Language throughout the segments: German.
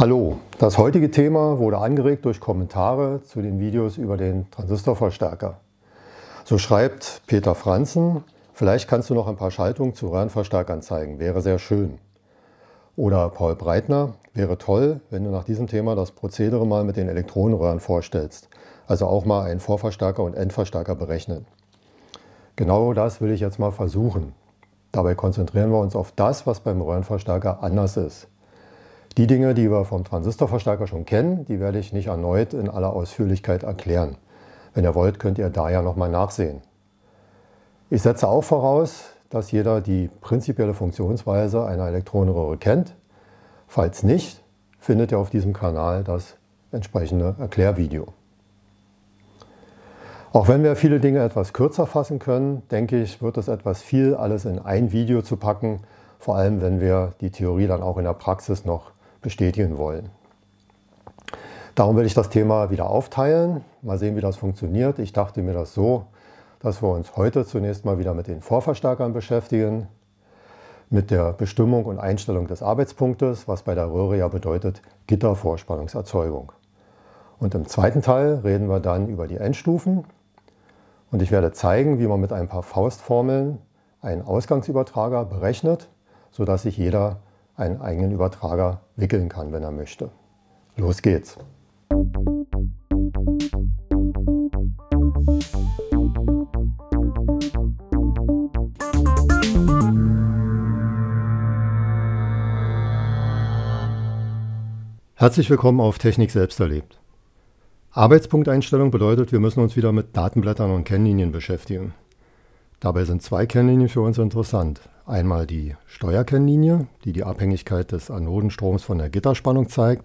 Hallo, das heutige Thema wurde angeregt durch Kommentare zu den Videos über den Transistorverstärker. So schreibt Peter Franzen, vielleicht kannst du noch ein paar Schaltungen zu Röhrenverstärkern zeigen, wäre sehr schön. Oder Paul Breitner, wäre toll, wenn du nach diesem Thema das Prozedere mal mit den Elektronenröhren vorstellst, also auch mal einen Vorverstärker und Endverstärker berechnen. Genau das will ich jetzt mal versuchen. Dabei konzentrieren wir uns auf das, was beim Röhrenverstärker anders ist. Die Dinge, die wir vom Transistorverstärker schon kennen, die werde ich nicht erneut in aller Ausführlichkeit erklären. Wenn ihr wollt, könnt ihr da ja nochmal nachsehen. Ich setze auch voraus, dass jeder die prinzipielle Funktionsweise einer Elektronenröhre kennt. Falls nicht, findet ihr auf diesem Kanal das entsprechende Erklärvideo. Auch wenn wir viele Dinge etwas kürzer fassen können, denke ich, wird es etwas viel, alles in ein Video zu packen, vor allem wenn wir die Theorie dann auch in der Praxis noch bestätigen wollen. Darum will ich das Thema wieder aufteilen. Mal sehen, wie das funktioniert. Ich dachte mir das so, dass wir uns heute zunächst mal wieder mit den Vorverstärkern beschäftigen, mit der Bestimmung und Einstellung des Arbeitspunktes, was bei der Röhre ja bedeutet Gittervorspannungserzeugung. Und im zweiten Teil reden wir dann über die Endstufen. Und ich werde zeigen, wie man mit ein paar Faustformeln einen Ausgangsübertrager berechnet, sodass sich jeder einen eigenen Übertrager wickeln kann, wenn er möchte. Los geht's! Herzlich willkommen auf Technik selbst erlebt. Arbeitspunkteinstellung bedeutet, wir müssen uns wieder mit Datenblättern und Kennlinien beschäftigen. Dabei sind zwei Kennlinien für uns interessant, Einmal die Steuerkennlinie, die die Abhängigkeit des Anodenstroms von der Gitterspannung zeigt,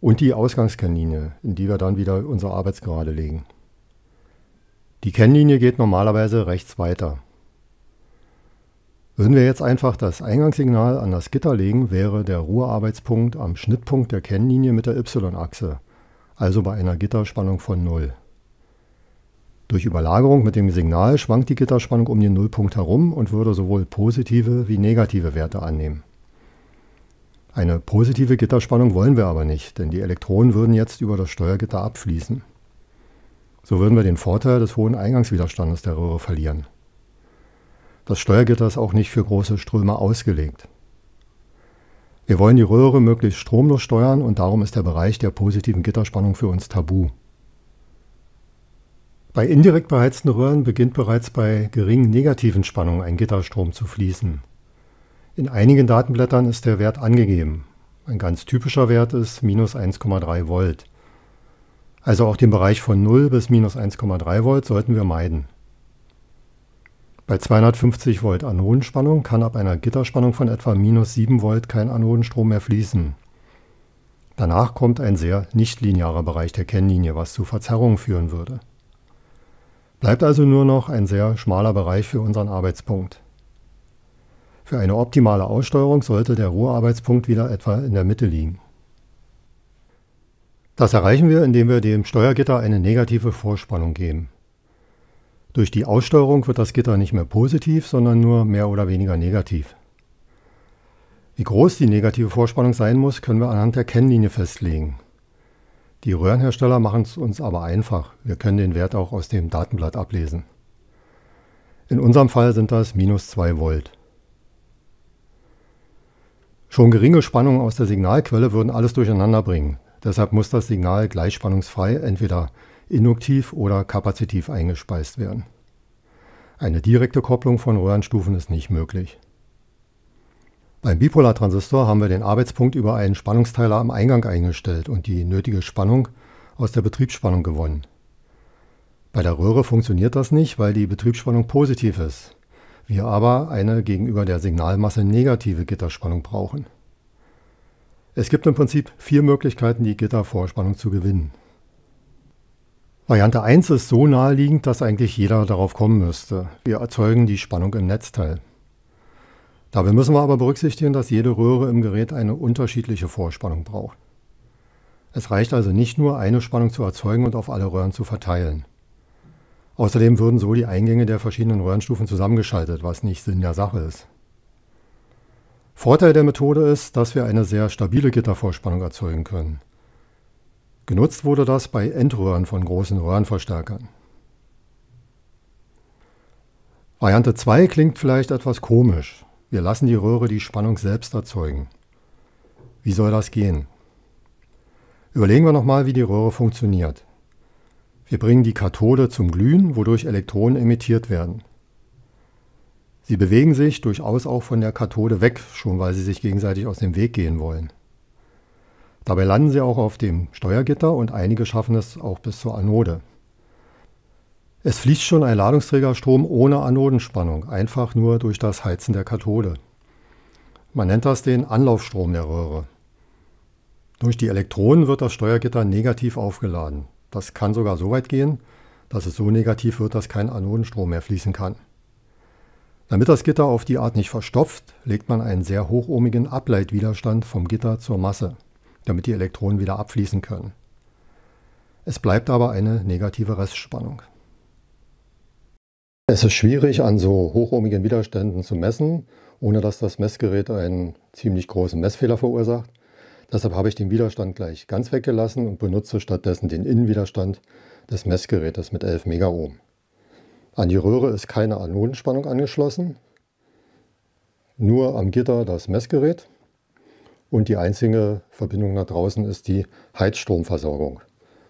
und die Ausgangskennlinie, in die wir dann wieder unsere Arbeitsgerade legen. Die Kennlinie geht normalerweise rechts weiter. Würden wir jetzt einfach das Eingangssignal an das Gitter legen, wäre der Ruhearbeitspunkt am Schnittpunkt der Kennlinie mit der y-Achse, also bei einer Gitterspannung von 0. Durch Überlagerung mit dem Signal schwankt die Gitterspannung um den Nullpunkt herum und würde sowohl positive wie negative Werte annehmen. Eine positive Gitterspannung wollen wir aber nicht, denn die Elektronen würden jetzt über das Steuergitter abfließen. So würden wir den Vorteil des hohen Eingangswiderstandes der Röhre verlieren. Das Steuergitter ist auch nicht für große Ströme ausgelegt. Wir wollen die Röhre möglichst stromlos steuern und darum ist der Bereich der positiven Gitterspannung für uns tabu. Bei indirekt beheizten Röhren beginnt bereits bei geringen negativen Spannungen ein Gitterstrom zu fließen. In einigen Datenblättern ist der Wert angegeben. Ein ganz typischer Wert ist minus 1,3 Volt. Also auch den Bereich von 0 bis minus 1,3 Volt sollten wir meiden. Bei 250 Volt Anodenspannung kann ab einer Gitterspannung von etwa minus 7 Volt kein Anodenstrom mehr fließen. Danach kommt ein sehr nichtlinearer Bereich der Kennlinie, was zu Verzerrungen führen würde. Bleibt also nur noch ein sehr schmaler Bereich für unseren Arbeitspunkt. Für eine optimale Aussteuerung sollte der Ruhearbeitspunkt wieder etwa in der Mitte liegen. Das erreichen wir, indem wir dem Steuergitter eine negative Vorspannung geben. Durch die Aussteuerung wird das Gitter nicht mehr positiv, sondern nur mehr oder weniger negativ. Wie groß die negative Vorspannung sein muss, können wir anhand der Kennlinie festlegen. Die Röhrenhersteller machen es uns aber einfach. Wir können den Wert auch aus dem Datenblatt ablesen. In unserem Fall sind das minus 2 Volt. Schon geringe Spannungen aus der Signalquelle würden alles durcheinander bringen. Deshalb muss das Signal gleichspannungsfrei entweder induktiv oder kapazitiv eingespeist werden. Eine direkte Kopplung von Röhrenstufen ist nicht möglich. Beim Bipolartransistor haben wir den Arbeitspunkt über einen Spannungsteiler am Eingang eingestellt und die nötige Spannung aus der Betriebsspannung gewonnen. Bei der Röhre funktioniert das nicht, weil die Betriebsspannung positiv ist, wir aber eine gegenüber der Signalmasse negative Gitterspannung brauchen. Es gibt im Prinzip vier Möglichkeiten, die Gittervorspannung zu gewinnen. Variante 1 ist so naheliegend, dass eigentlich jeder darauf kommen müsste. Wir erzeugen die Spannung im Netzteil. Dabei müssen wir aber berücksichtigen, dass jede Röhre im Gerät eine unterschiedliche Vorspannung braucht. Es reicht also nicht nur, eine Spannung zu erzeugen und auf alle Röhren zu verteilen. Außerdem würden so die Eingänge der verschiedenen Röhrenstufen zusammengeschaltet, was nicht Sinn der Sache ist. Vorteil der Methode ist, dass wir eine sehr stabile Gittervorspannung erzeugen können. Genutzt wurde das bei Endröhren von großen Röhrenverstärkern. Variante 2 klingt vielleicht etwas komisch, wir lassen die Röhre die Spannung selbst erzeugen. Wie soll das gehen? Überlegen wir nochmal, wie die Röhre funktioniert. Wir bringen die Kathode zum Glühen, wodurch Elektronen emittiert werden. Sie bewegen sich durchaus auch von der Kathode weg, schon weil sie sich gegenseitig aus dem Weg gehen wollen. Dabei landen sie auch auf dem Steuergitter und einige schaffen es auch bis zur Anode. Es fließt schon ein Ladungsträgerstrom ohne Anodenspannung, einfach nur durch das Heizen der Kathode. Man nennt das den Anlaufstrom der Röhre. Durch die Elektronen wird das Steuergitter negativ aufgeladen. Das kann sogar so weit gehen, dass es so negativ wird, dass kein Anodenstrom mehr fließen kann. Damit das Gitter auf die Art nicht verstopft, legt man einen sehr hochohmigen Ableitwiderstand vom Gitter zur Masse, damit die Elektronen wieder abfließen können. Es bleibt aber eine negative Restspannung. Es ist schwierig, an so hochohmigen Widerständen zu messen, ohne dass das Messgerät einen ziemlich großen Messfehler verursacht. Deshalb habe ich den Widerstand gleich ganz weggelassen und benutze stattdessen den Innenwiderstand des Messgerätes mit 11 Megaohm. An die Röhre ist keine Anodenspannung angeschlossen, nur am Gitter das Messgerät und die einzige Verbindung nach draußen ist die Heizstromversorgung.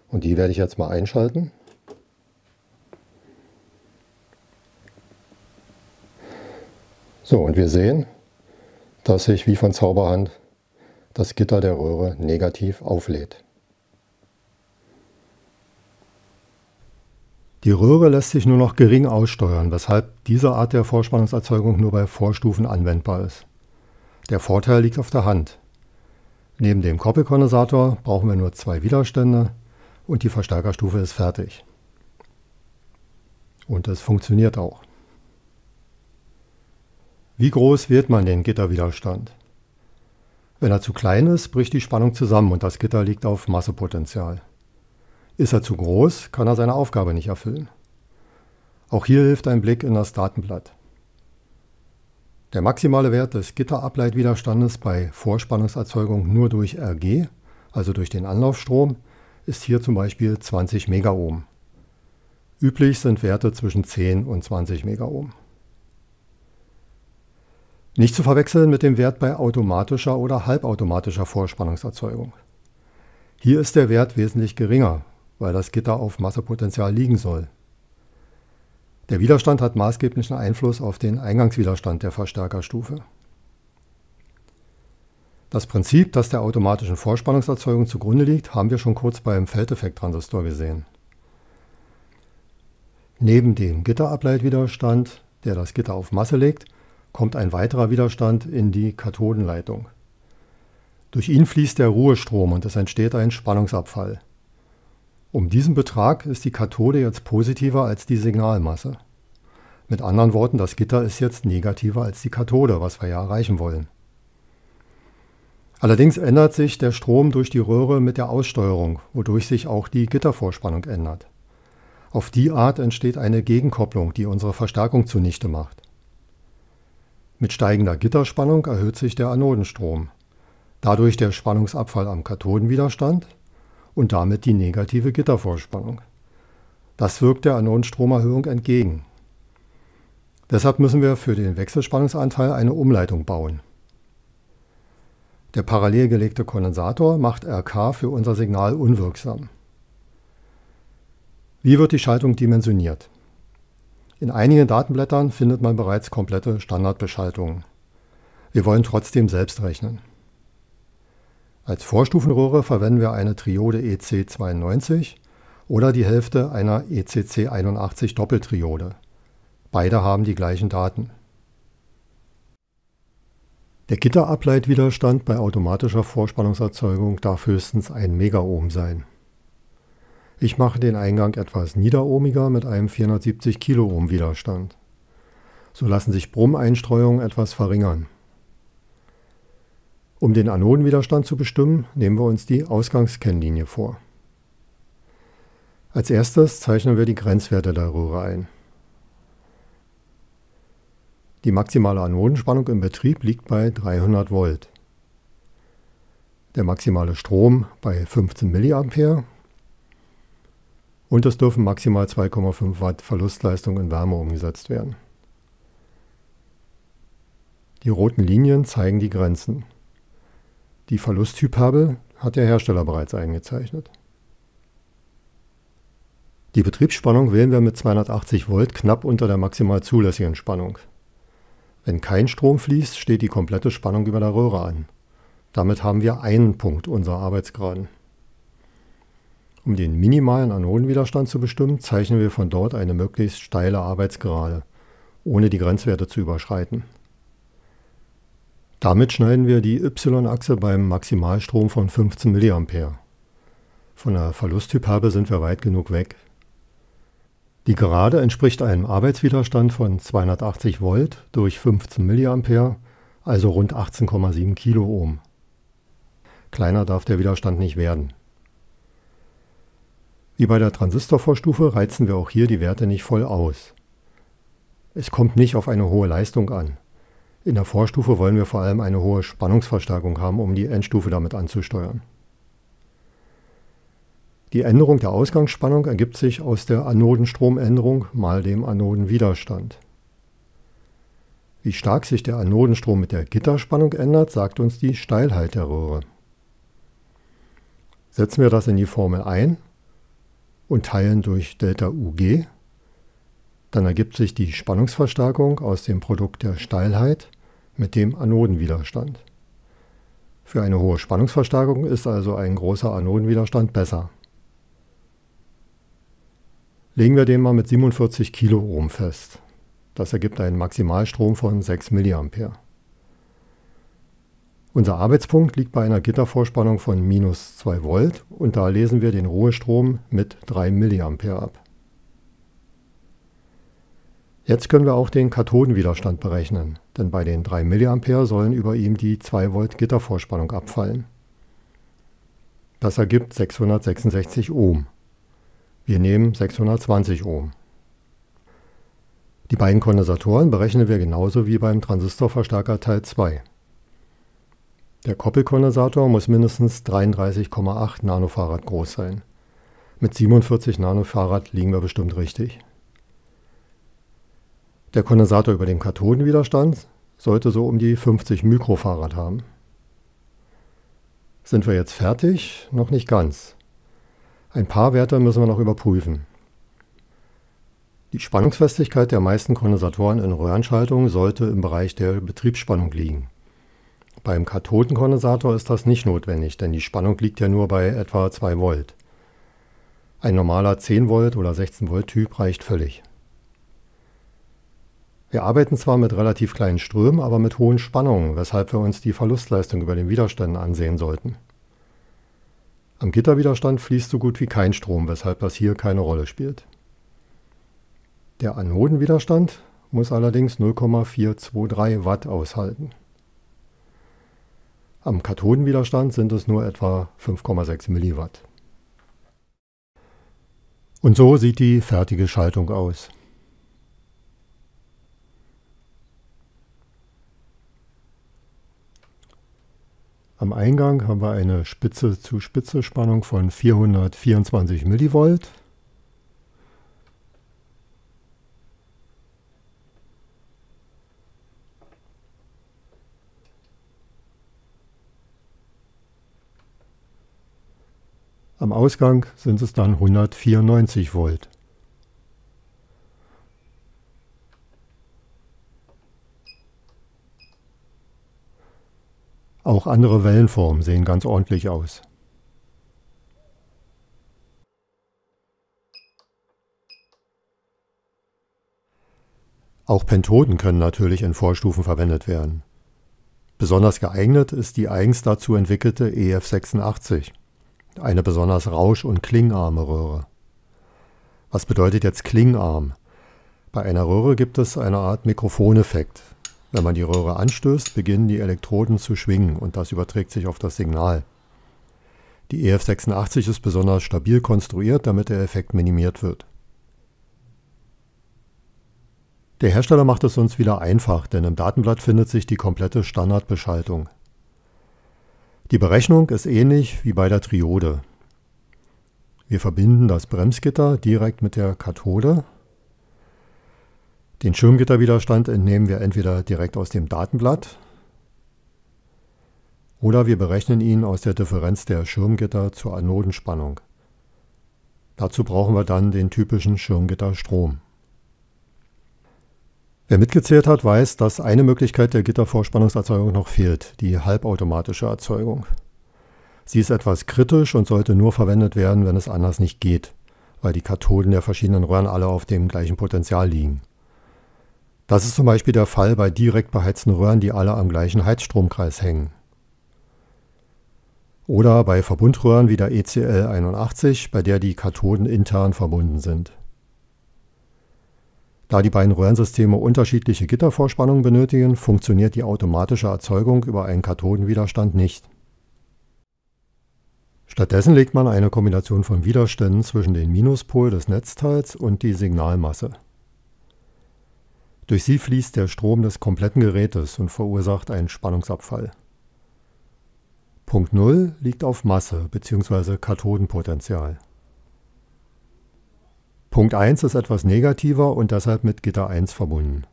Und die werde ich jetzt mal einschalten. So, und wir sehen, dass sich wie von Zauberhand das Gitter der Röhre negativ auflädt. Die Röhre lässt sich nur noch gering aussteuern, weshalb diese Art der Vorspannungserzeugung nur bei Vorstufen anwendbar ist. Der Vorteil liegt auf der Hand. Neben dem Koppelkondensator brauchen wir nur zwei Widerstände und die Verstärkerstufe ist fertig. Und es funktioniert auch. Wie groß wird man den Gitterwiderstand? Wenn er zu klein ist, bricht die Spannung zusammen und das Gitter liegt auf Massepotenzial. Ist er zu groß, kann er seine Aufgabe nicht erfüllen. Auch hier hilft ein Blick in das Datenblatt. Der maximale Wert des Gitterableitwiderstandes bei Vorspannungserzeugung nur durch RG, also durch den Anlaufstrom, ist hier zum Beispiel 20 Megaohm. Üblich sind Werte zwischen 10 und 20 Megaohm. Nicht zu verwechseln mit dem Wert bei automatischer oder halbautomatischer Vorspannungserzeugung. Hier ist der Wert wesentlich geringer, weil das Gitter auf Massepotenzial liegen soll. Der Widerstand hat maßgeblichen Einfluss auf den Eingangswiderstand der Verstärkerstufe. Das Prinzip, das der automatischen Vorspannungserzeugung zugrunde liegt, haben wir schon kurz beim Feldeffekttransistor gesehen. Neben dem Gitterableitwiderstand, der das Gitter auf Masse legt, kommt ein weiterer Widerstand in die Kathodenleitung. Durch ihn fließt der Ruhestrom und es entsteht ein Spannungsabfall. Um diesen Betrag ist die Kathode jetzt positiver als die Signalmasse. Mit anderen Worten, das Gitter ist jetzt negativer als die Kathode, was wir ja erreichen wollen. Allerdings ändert sich der Strom durch die Röhre mit der Aussteuerung, wodurch sich auch die Gittervorspannung ändert. Auf die Art entsteht eine Gegenkopplung, die unsere Verstärkung zunichte macht. Mit steigender Gitterspannung erhöht sich der Anodenstrom, dadurch der Spannungsabfall am Kathodenwiderstand und damit die negative Gittervorspannung. Das wirkt der Anodenstromerhöhung entgegen. Deshalb müssen wir für den Wechselspannungsanteil eine Umleitung bauen. Der parallel gelegte Kondensator macht RK für unser Signal unwirksam. Wie wird die Schaltung dimensioniert? In einigen Datenblättern findet man bereits komplette Standardbeschaltungen. Wir wollen trotzdem selbst rechnen. Als Vorstufenröhre verwenden wir eine Triode EC92 oder die Hälfte einer ECC81 Doppeltriode. Beide haben die gleichen Daten. Der Gitterableitwiderstand bei automatischer Vorspannungserzeugung darf höchstens 1 Megaohm sein. Ich mache den Eingang etwas niederohmiger mit einem 470 Kiloohm Widerstand. So lassen sich Brummeinstreuungen etwas verringern. Um den Anodenwiderstand zu bestimmen, nehmen wir uns die Ausgangskennlinie vor. Als erstes zeichnen wir die Grenzwerte der Röhre ein. Die maximale Anodenspannung im Betrieb liegt bei 300 Volt. Der maximale Strom bei 15 mA und es dürfen maximal 2,5 Watt Verlustleistung in Wärme umgesetzt werden. Die roten Linien zeigen die Grenzen. Die Verlusthyperbel hat der Hersteller bereits eingezeichnet. Die Betriebsspannung wählen wir mit 280 Volt knapp unter der maximal zulässigen Spannung. Wenn kein Strom fließt, steht die komplette Spannung über der Röhre an. Damit haben wir einen Punkt unserer Arbeitsgraden. Um den minimalen Anodenwiderstand zu bestimmen, zeichnen wir von dort eine möglichst steile Arbeitsgerade, ohne die Grenzwerte zu überschreiten. Damit schneiden wir die y-Achse beim Maximalstrom von 15 mA. Von der Verlusthyperbe sind wir weit genug weg. Die Gerade entspricht einem Arbeitswiderstand von 280 Volt durch 15 mA, also rund 18,7 Kiloohm. Kleiner darf der Widerstand nicht werden. Wie bei der Transistorvorstufe reizen wir auch hier die Werte nicht voll aus. Es kommt nicht auf eine hohe Leistung an. In der Vorstufe wollen wir vor allem eine hohe Spannungsverstärkung haben, um die Endstufe damit anzusteuern. Die Änderung der Ausgangsspannung ergibt sich aus der Anodenstromänderung mal dem Anodenwiderstand. Wie stark sich der Anodenstrom mit der Gitterspannung ändert, sagt uns die Steilheit der Röhre. Setzen wir das in die Formel ein, und teilen durch ΔUG. Dann ergibt sich die Spannungsverstärkung aus dem Produkt der Steilheit mit dem Anodenwiderstand. Für eine hohe Spannungsverstärkung ist also ein großer Anodenwiderstand besser. Legen wir den mal mit 47 Kiloohm fest. Das ergibt einen Maximalstrom von 6 mA. Unser Arbeitspunkt liegt bei einer Gittervorspannung von minus 2 Volt und da lesen wir den Ruhestrom mit 3 mA ab. Jetzt können wir auch den Kathodenwiderstand berechnen, denn bei den 3 mA sollen über ihm die 2 Volt Gittervorspannung abfallen. Das ergibt 666 Ohm. Wir nehmen 620 Ohm. Die beiden Kondensatoren berechnen wir genauso wie beim Transistorverstärker Teil 2. Der Koppelkondensator muss mindestens 33,8 Nanofarad groß sein. Mit 47 Nanofarad liegen wir bestimmt richtig. Der Kondensator über dem Kathodenwiderstand sollte so um die 50 Mikrofarad haben. Sind wir jetzt fertig? Noch nicht ganz. Ein paar Werte müssen wir noch überprüfen. Die Spannungsfestigkeit der meisten Kondensatoren in Röhrenschaltungen sollte im Bereich der Betriebsspannung liegen. Beim Kathodenkondensator ist das nicht notwendig, denn die Spannung liegt ja nur bei etwa 2 Volt. Ein normaler 10 Volt oder 16 Volt Typ reicht völlig. Wir arbeiten zwar mit relativ kleinen Strömen, aber mit hohen Spannungen, weshalb wir uns die Verlustleistung über den Widerständen ansehen sollten. Am Gitterwiderstand fließt so gut wie kein Strom, weshalb das hier keine Rolle spielt. Der Anodenwiderstand muss allerdings 0,423 Watt aushalten. Am Kathodenwiderstand sind es nur etwa 5,6 mW. Und so sieht die fertige Schaltung aus. Am Eingang haben wir eine Spitze-zu-Spitze-Spannung von 424 mV. Ausgang sind es dann 194 Volt. Auch andere Wellenformen sehen ganz ordentlich aus. Auch Pentoden können natürlich in Vorstufen verwendet werden. Besonders geeignet ist die eigens dazu entwickelte EF86 eine besonders rausch- und klingarme Röhre. Was bedeutet jetzt klingarm? Bei einer Röhre gibt es eine Art Mikrofoneffekt. Wenn man die Röhre anstößt, beginnen die Elektroden zu schwingen und das überträgt sich auf das Signal. Die EF86 ist besonders stabil konstruiert, damit der Effekt minimiert wird. Der Hersteller macht es uns wieder einfach, denn im Datenblatt findet sich die komplette Standardbeschaltung. Die Berechnung ist ähnlich wie bei der Triode. Wir verbinden das Bremsgitter direkt mit der Kathode. Den Schirmgitterwiderstand entnehmen wir entweder direkt aus dem Datenblatt oder wir berechnen ihn aus der Differenz der Schirmgitter zur Anodenspannung. Dazu brauchen wir dann den typischen Schirmgitterstrom. Wer mitgezählt hat, weiß, dass eine Möglichkeit der Gittervorspannungserzeugung noch fehlt, die halbautomatische Erzeugung. Sie ist etwas kritisch und sollte nur verwendet werden, wenn es anders nicht geht, weil die Kathoden der verschiedenen Röhren alle auf dem gleichen Potential liegen. Das ist zum Beispiel der Fall bei direkt beheizten Röhren, die alle am gleichen Heizstromkreis hängen. Oder bei Verbundröhren wie der ECL 81, bei der die Kathoden intern verbunden sind. Da die beiden Röhrensysteme unterschiedliche Gittervorspannungen benötigen, funktioniert die automatische Erzeugung über einen Kathodenwiderstand nicht. Stattdessen legt man eine Kombination von Widerständen zwischen den Minuspol des Netzteils und die Signalmasse. Durch sie fließt der Strom des kompletten Gerätes und verursacht einen Spannungsabfall. Punkt 0 liegt auf Masse bzw. Kathodenpotential. Punkt 1 ist etwas negativer und deshalb mit Gitter 1 verbunden.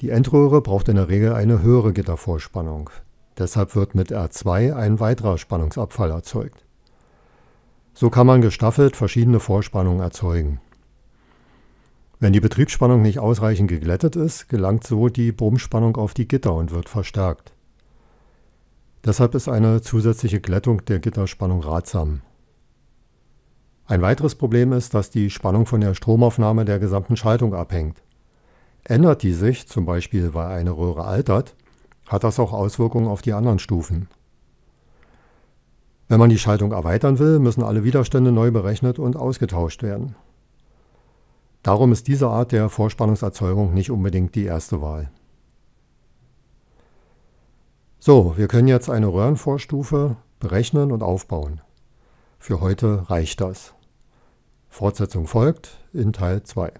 Die Endröhre braucht in der Regel eine höhere Gittervorspannung. Deshalb wird mit R2 ein weiterer Spannungsabfall erzeugt. So kann man gestaffelt verschiedene Vorspannungen erzeugen. Wenn die Betriebsspannung nicht ausreichend geglättet ist, gelangt so die Bobenspannung auf die Gitter und wird verstärkt. Deshalb ist eine zusätzliche Glättung der Gitterspannung ratsam. Ein weiteres Problem ist, dass die Spannung von der Stromaufnahme der gesamten Schaltung abhängt. Ändert die sich, zum Beispiel weil eine Röhre altert, hat das auch Auswirkungen auf die anderen Stufen. Wenn man die Schaltung erweitern will, müssen alle Widerstände neu berechnet und ausgetauscht werden. Darum ist diese Art der Vorspannungserzeugung nicht unbedingt die erste Wahl. So, wir können jetzt eine Röhrenvorstufe berechnen und aufbauen. Für heute reicht das. Fortsetzung folgt in Teil 2.